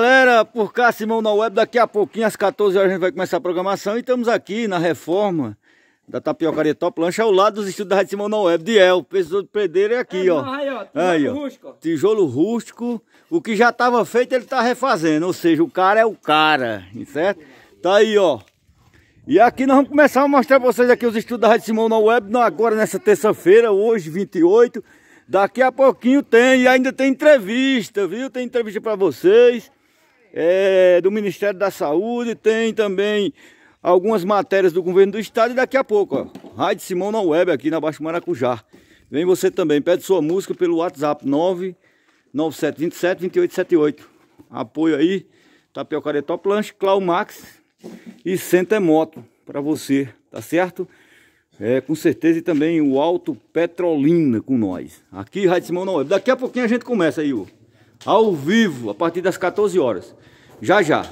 Galera, por cá Simão na web, daqui a pouquinho às 14 horas a gente vai começar a programação e estamos aqui na reforma da Tapiocaria Top Lanche ao lado dos estudos da Rádio Simão na web, de El, pessoa do Predeiro é aqui, é, ó. Não, aí, ó, tijolo aí, ó, rústico. Tijolo rústico, o que já estava feito ele está refazendo, ou seja, o cara é o cara, certo? Tá aí, ó. E aqui nós vamos começar a mostrar para vocês aqui os estudos da Rádio Simão na web, agora nessa terça-feira, hoje 28, Daqui a pouquinho tem, e ainda tem entrevista, viu? Tem entrevista para vocês é, do Ministério da Saúde, tem também algumas matérias do governo do estado e daqui a pouco, ó, Rádio Simão na web aqui na Baixo Maracujá. Vem você também, pede sua música pelo WhatsApp 99727 2878. Apoio aí, Tapiocaria Top Lanche, Clau Max e Center Moto para você, tá certo? É, com certeza e também o Alto Petrolina com nós. Aqui, Rádio Simão na web. Daqui a pouquinho a gente começa aí, ó ao vivo, a partir das 14 horas. Já já.